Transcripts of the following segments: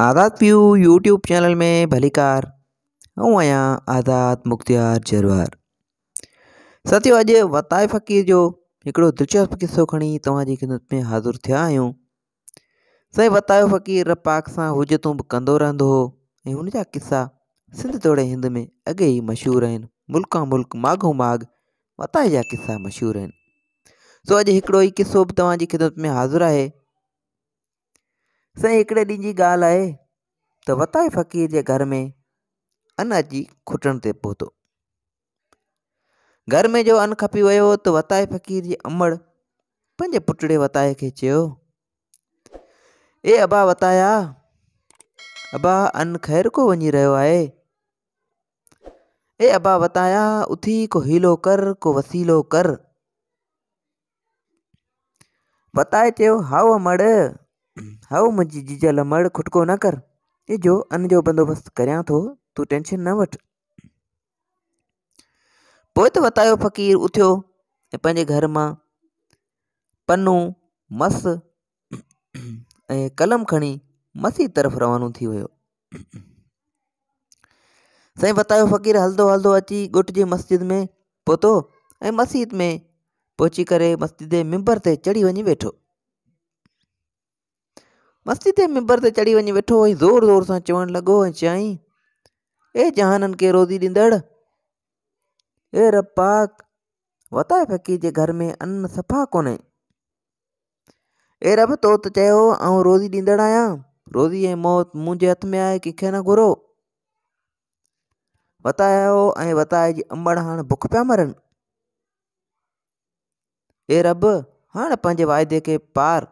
آزاد پیو YouTube channel میں بھلی کار ہوں اور آزاد مختار جروار ستو اج وطا فقیر جو دلچسپ قصو کھیں تو خدمت میں حاضر تھے آپ سر وطا فقیر رپاک سے ہوجی انسہ سندھ توڑے ہند میں اگے ہی مشہور ملکا ملک ماگوں ماگ وتائ جا قصہ مشہور این سو اج ایک ہی قصوب تعوی خدمت میں حاضر ہے साईं हिकिड़े ॾींहं जी ॻाल्हि आहे त वताए फ़क़ीर जे घर में अनु अची खुटण ते पहुतो घर में जो अन खपी वियो त वताए फ़क़ीर जे अमड़ पंहिंजे पुटड़े वताए खे चयो ए अबा वताया अबा अन ख़ैर को वञी रहियो आहे ए अबा वताया उथी को हीलो कर को वसीलो कर वताए चयो हाओ अमड़ مجھ ججل مر خٹک نہ کرو انجو بندوبست کرا تو تینشن نہ وتا فقیر اتوے گھر میں پنو مسلم کھڑی مسجد طرف روانہ ہو سی وت فقیر ہلدی ہلدی گٹ جی مسجد میں پہتو مسجد میں پہچی کر مسجد کے ممبر سے چڑھی ون ویٹو मस्ती ते मिंबर ते चढ़ी वञी वेठो ऐं ज़ोर ज़ोर सां चवणु लॻो ऐं चयईं ए जहाननि खे रोज़ी ॾींदड़ ए रब पाक वताए पकी जे घर में अन सफ़ा कोन्हे ए रब तो त चयो ऐं रोज़ी ॾींदड़ आहियां रोज़ी ऐं मौत मुंहिंजे हथ में आहे कंहिंखे न घुरो वतायो ऐं वताए जी अमड़ हाणे बुख पिया मरनि ए रब हाणे पंहिंजे वाइदे खे पार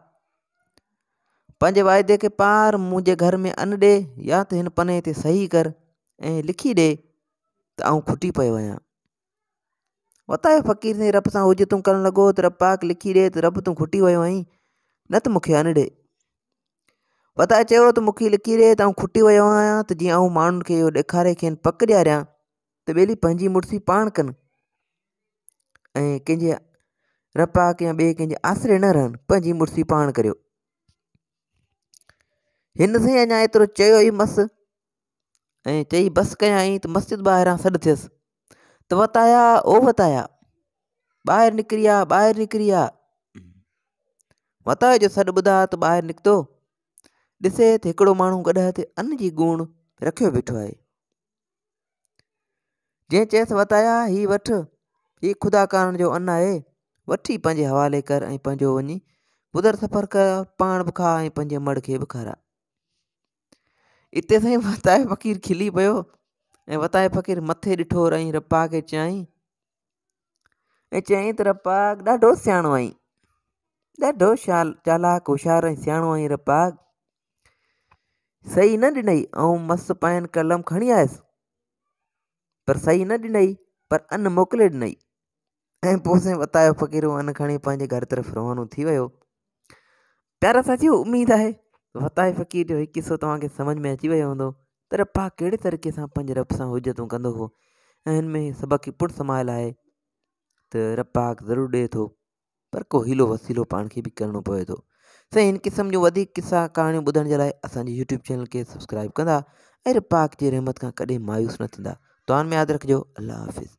पंहिंजे वाइदे खे पार मुंहिंजे घर में अन ॾे या त हिन पने ते सही कर ऐं लिखी ॾिए त आऊं खुटी पियो आहियां वता फ़क़ीर थिए रब सां हुज तूं करणु लॻो त पाक लिखी ॾिए त रब तूं खुटी वियो आहीं न त मूंखे अन ॾे वता चयो त मूंखे लिखी ॾिए त खुटी वियो आहियां त जीअं आऊं माण्हुनि खे इहो ॾेखारे खेनि पक ॾियारिया त ॿेली पंहिंजी मुड़सी पाण कनि ऐं कंहिंजे रपाक या ॿिए कंहिंजे आसिरे न रहनि पंहिंजी पाण करियो हिन साईं अञा एतिरो चयो ई मसि ऐं चई बसि कयांई त मस्जिद ॿाहिरां सॾु थियसि त वताया ओ वताया ॿाहिरि निकिरी विया ॿाहिरि निकिरी विया जो सॾु ॿुधा त ॿाहिरि निकितो ॾिसे त हिकिड़ो माण्हू गॾ हथु अन जी गूण रखियो बीठो आहे जंहिं चयांइसि वरिता हीउ खुदा करण जो अनु आहे वठी पंहिंजे हवाले कर ऐं पंहिंजो वञी ॿुधरु कर पाण बि खा ऐं मड़ खे बि खारा اتنے سہیں وتائ فقی کھلی پوت فقیر مت ڈی رپا کے چائاغ سو آئی ڈاڑو شال چالاک ہوشار سی رپا سی نئی مس پائن قلم کھائی آئس پر سی نئی پر ان موکلے دن سر وتایے فقیر ان کے گھر طرف روانہ ہو پیار سچ امید ہے वताए फ़क़ीर जो हिकु किसो तव्हांखे सम्झि में अची वियो हूंदो त रपा कहिड़े तरीक़े सां पंहिंजे रब सां हुजतूं कंदो हो ऐं हिन में सबक़ु पुण समायल आहे त रपा ज़रूरु ॾिए थो पर को हिलो वसीलो पाण खे बि करिणो पवे थो साईं हिन क़िस्म जो वधीक किसा कहाणियूं ॿुधण जे लाइ असांजे यूट्यूब चैनल खे सब्सक्राइब कंदा ऐं रपाक जे रहमत खां कॾहिं मायूस न थींदा तव्हां में यादि रखिजो अलाह हाफ़िज़